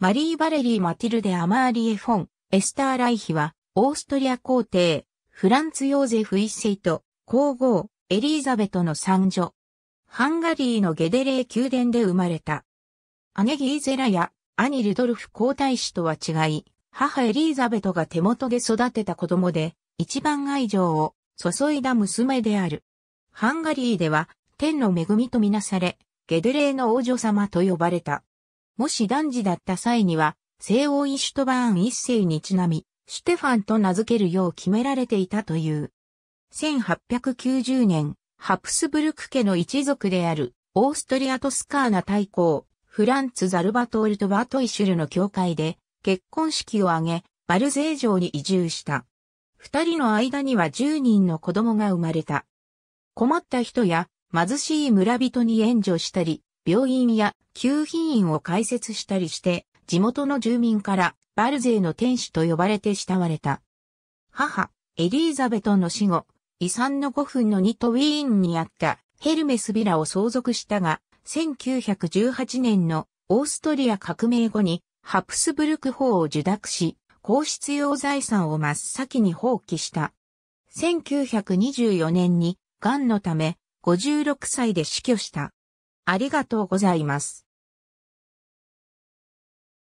マリー・バレリー・マティルデ・アマーリエ・フォン、エスター・ライヒは、オーストリア皇帝、フランツ・ヨーゼフ一世と、皇后、エリーザベトの三女。ハンガリーのゲデレー宮殿で生まれた。姉ギーゼラや兄ルドルフ皇太子とは違い、母エリーザベトが手元で育てた子供で、一番愛情を注いだ娘である。ハンガリーでは天の恵みとみなされ、ゲデレーの王女様と呼ばれた。もし男児だった際には、西欧イシュトバーン一世にちなみ、シュテファンと名付けるよう決められていたという。1890年、ハプスブルク家の一族である、オーストリアトスカーナ大公、フランツ・ザルバトールとバートイシュルの教会で、結婚式を挙げ、バルゼー城に移住した。二人の間には十人の子供が生まれた。困った人や貧しい村人に援助したり、病院や救貧院を開設したりして、地元の住民からバルゼーの天使と呼ばれて慕われた。母、エリーザベトの死後、遺産の5分の2とウィーンにあったヘルメスビラを相続したが、1918年のオーストリア革命後にハプスブルク法を受諾し、皇室用財産を真っ先に放棄した。1924年に、癌のため、56歳で死去した。ありがとうございます。